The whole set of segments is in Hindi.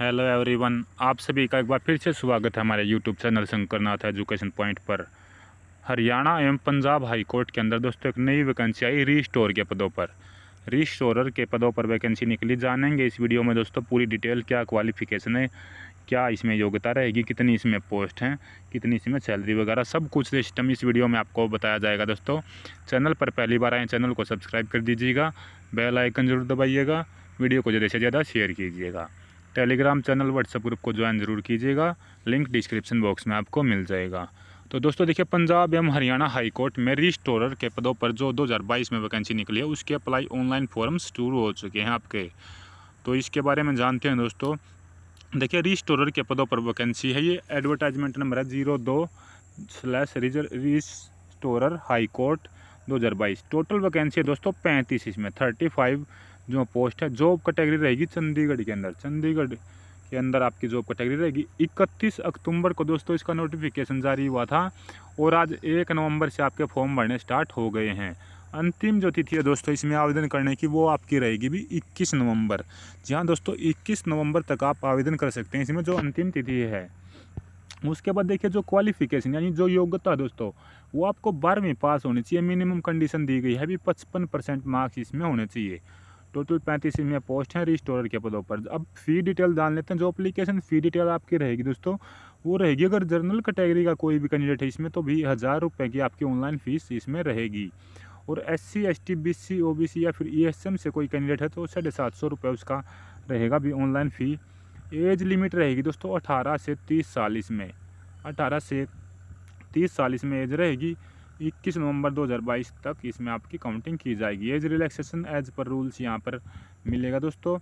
हेलो एवरीवन आप सभी का एक बार फिर से स्वागत है हमारे YouTube channel Shankarnath education point पर हरियाणा एवं पंजाब हाई कोर्ट के अंदर दोस्तों एक नई वैकेंसी आई री स्टोर के पदों पर री स्टोर के पदों पर वैकेंसी निकली जानेंगे इस वीडियो में दोस्तों पूरी डिटेल क्या क्वालिफिकेशन है क्या इसमें योग्यता रहेगी कितनी इसमें पोस्ट हैं कितनी इसमें सैलरी वगैरह सब कुछ सिस्टम इस वीडियो में आपको बताया जाएगा दोस्तों चैनल पर पहली बार आए चैनल को सब्सक्राइब कर दीजिएगा बेल आइकन जरूर दबाइएगा वीडियो को ज़्यादा से ज़्यादा शेयर कीजिएगा टेलीग्राम चैनल व्हाट्सअप ग्रुप को ज्वाइन ज़रूर कीजिएगा लिंक डिस्क्रिप्शन बॉक्स में आपको मिल जाएगा तो दोस्तों देखिए पंजाब एवं हरियाणा हाईकोर्ट में रिस्टोरर के पदों पर जो 2022 में वैकेंसी निकली है उसके अप्लाई ऑनलाइन फॉर्म्स शुरू हो चुके हैं आपके तो इसके बारे में जानते हैं दोस्तों देखिए रिस्टोरर के पदों पर वैकेंसी है ये एडवर्टाइजमेंट नंबर है जीरो दो स्लैश हाई हाईकोर्ट दो टोटल वैकेंसी है दोस्तों पैंतीस इसमें थर्टी फाइव जो पोस्ट है जॉब कैटेगरी रहेगी चंडीगढ़ के अंदर चंडीगढ़ के अंदर आपकी जॉब कैटेगरी रहेगी 31 अक्टूबर को दोस्तों इसका नोटिफिकेशन जारी हुआ था और आज एक नवंबर से आपके फॉर्म भरने स्टार्ट हो गए हैं अंतिम जो तिथि है दोस्तों इसमें आवेदन करने की वो आपकी रहेगी भी 21 नवंबर जी हाँ दोस्तों 21 नवंबर तक आप आवेदन कर सकते हैं इसमें जो अंतिम तिथि है उसके बाद देखिए जो क्वालिफिकेशन यानी जो योग्यता दोस्तों वो आपको बारहवीं पास होनी चाहिए मिनिमम कंडीशन दी गई है अभी पचपन परसेंट मार्क्स इसमें होने चाहिए टोटल पैंतीस इसमें पोस्ट हैं रिस्टोरर के पदों पर अब फ़ी डिटेल डाल लेते हैं जो अप्लीकेशन फ़ी डिटेल आपकी रहेगी दोस्तों वो रहेगी अगर जर्नल कैटेगरी का कोई भी कैंडिडेट है इसमें तो भी हज़ार रुपये की आपकी ऑनलाइन फ़ीस इसमें रहेगी और S C S T B C O B C या फिर ई एस एम से कोई कैंडिडेट है तो साढ़े सात सौ रुपये उसका रहेगा भी ऑनलाइन फ़ी एज लिमिट रहेगी दोस्तों अठारह से तीस साल इसमें अठारह से तीस साल इसमें एज रहेगी इक्कीस नवंबर बाईस तक इसमें आपकी काउंटिंग की जाएगी age relaxation as per rules यहाँ पर मिलेगा दोस्तों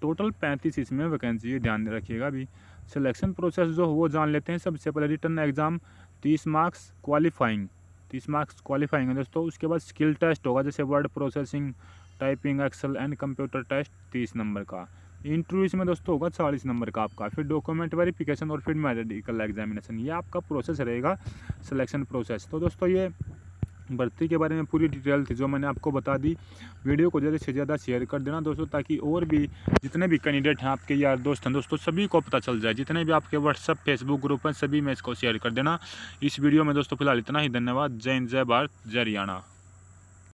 टोटल पैंतीस इसमें वैकेंसी ध्यान रखिएगा अभी सिलेक्शन प्रोसेस जो वो जान लेते हैं सबसे पहले रिटर्न एग्ज़ाम तीस मार्क्स क्वालिफाइंग तीस मार्क्स क्वालिफाइंग है दोस्तों उसके बाद स्किल टेस्ट होगा जैसे word processing typing excel and computer test तीस नंबर का इंटरव्यू इसमें दोस्तों होगा चालीस नंबर का आपका फिर डॉक्यूमेंट वेरीफिकेशन और फिर मेडिकल एग्जामिनेशन ये आपका प्रोसेस रहेगा सिलेक्शन प्रोसेस तो दोस्तों ये भर्ती के बारे में पूरी डिटेल थी जो मैंने आपको बता दी वीडियो को ज़्यादा से ज़्यादा शेयर कर देना दोस्तों ताकि और भी जितने भी कैंडिडेट हैं आपके यार दोस्त हैं दोस्तों सभी को पता चल जाए जितने भी आपके व्हाट्सअप फेसबुक ग्रुप हैं सभी में इसको शेयर कर देना इस वीडियो में दोस्तों फिलहाल इतना ही धन्यवाद जय हिंद जय भारत जय हरियाणा